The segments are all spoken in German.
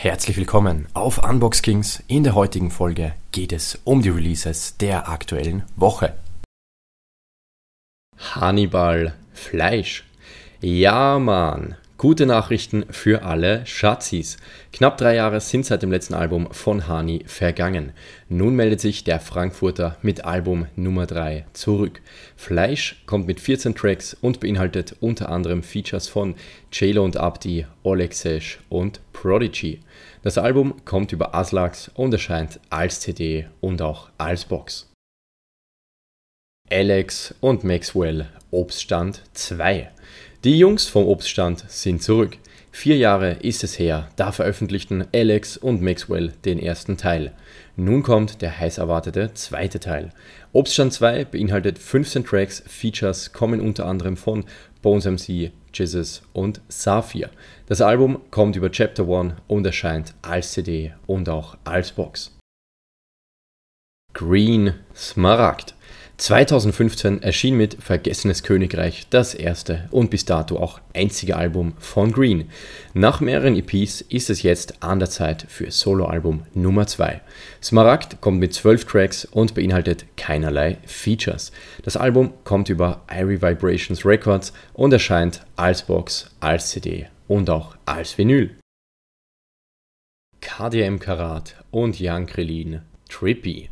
Herzlich willkommen auf Unbox Kings. In der heutigen Folge geht es um die Releases der aktuellen Woche. Hannibal Fleisch. Ja, Mann. Gute Nachrichten für alle Schatzis. Knapp drei Jahre sind seit dem letzten Album von Hani vergangen. Nun meldet sich der Frankfurter mit Album Nummer 3 zurück. Fleisch kommt mit 14 Tracks und beinhaltet unter anderem Features von JLo und Abdi, Olexesh und Prodigy. Das Album kommt über Aslax und erscheint als CD und auch als Box. Alex und Maxwell Obststand 2. Die Jungs vom Obststand sind zurück. Vier Jahre ist es her, da veröffentlichten Alex und Maxwell den ersten Teil. Nun kommt der heiß erwartete zweite Teil. Obststand 2 beinhaltet 15 Tracks, Features kommen unter anderem von Bones MC, Jesus und Saphir. Das Album kommt über Chapter 1 und erscheint als CD und auch als Box. Green Smaragd 2015 erschien mit Vergessenes Königreich das erste und bis dato auch einzige Album von Green. Nach mehreren EPs ist es jetzt an der Zeit für Soloalbum Nummer 2. Smaragd kommt mit 12 Tracks und beinhaltet keinerlei Features. Das Album kommt über Irie Vibrations Records und erscheint als Box, als CD und auch als Vinyl. KDM Karat und Jan Krillin Trippy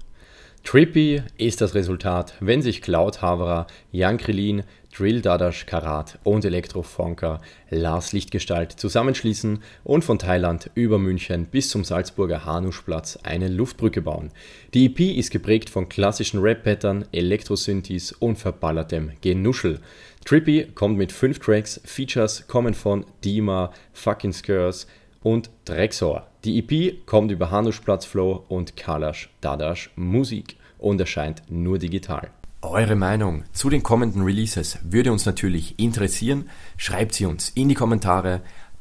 Trippy ist das Resultat, wenn sich Cloud Haverer, Jan Krillin, Drill Dadash Karat und Elektrofonker Lars Lichtgestalt zusammenschließen und von Thailand über München bis zum Salzburger Hanuschplatz eine Luftbrücke bauen. Die EP ist geprägt von klassischen Rap-Pattern, Elektrosynthis und verballertem Genuschel. Trippy kommt mit fünf Tracks, Features kommen von Dima, Fucking Skurs, und Drexor. Die EP kommt über Handelsplatz Flow und Kalash Dadash Musik und erscheint nur digital. Eure Meinung zu den kommenden Releases würde uns natürlich interessieren. Schreibt sie uns in die Kommentare